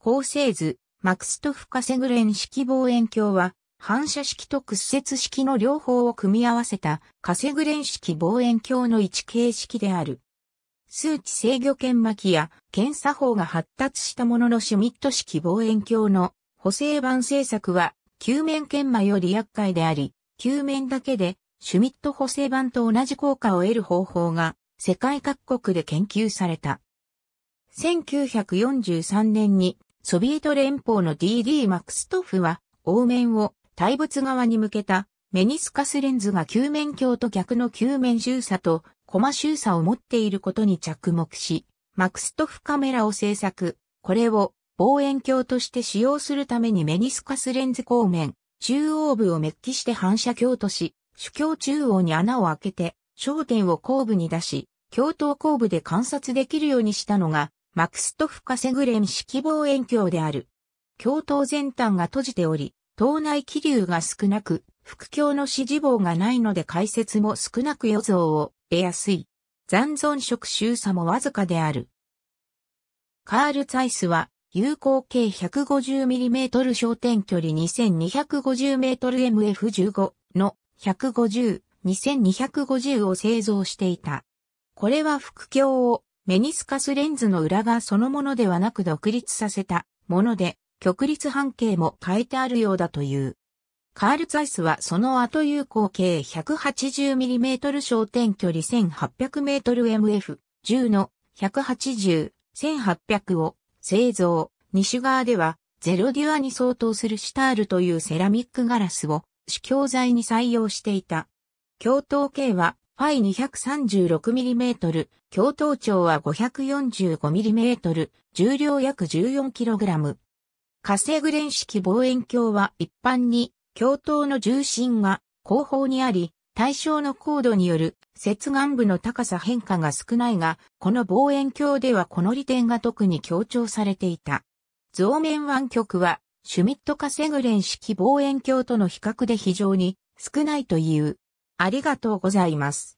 構成図、マクストフカセグレン式望遠鏡は、反射式と屈折式の両方を組み合わせたカセグレン式望遠鏡の一形式である。数値制御研磨機や検査法が発達したもののシュミット式望遠鏡の補正版制作は、球面研磨より厄介であり、球面だけでシュミット補正版と同じ効果を得る方法が世界各国で研究された。1943年にソビエト連邦の DD マクストフは、凹面を対物側に向けたメニスカスレンズが球面鏡と逆の球面周差とコマ周差を持っていることに着目し、マクストフカメラを制作。これを望遠鏡として使用するためにメニスカスレンズ後面、中央部をメッキして反射鏡とし、主鏡中央に穴を開けて、焦点を後部に出し、鏡頭後部で観察できるようにしたのが、マクストフカセグレン式望遠鏡である。鏡頭全端が閉じており、島内気流が少なく、副鏡の指示棒がないので解説も少なく予想を得やすい。残存色周差もわずかである。カール・ツァイスは、有効径 150mm 焦点距離2 2 5 0 m m f 1 5の150、2250を製造していた。これは副鏡をメニスカスレンズの裏側そのものではなく独立させたもので、極立半径も変えてあるようだという。カール・ザイスはその後有効計 180mm 焦点距離 1800mmMF10 の180、1800を製造、西側ではゼロデュアに相当するシタールというセラミックガラスを主教材に採用していた。共闘系はファイ 236mm、共闘長は 545mm、重量約 14kg。カセグレン式望遠鏡は一般に、共闘の重心が後方にあり、対象の高度による接眼部の高さ変化が少ないが、この望遠鏡ではこの利点が特に強調されていた。増面湾曲は、シュミットカセグレン式望遠鏡との比較で非常に少ないという。ありがとうございます。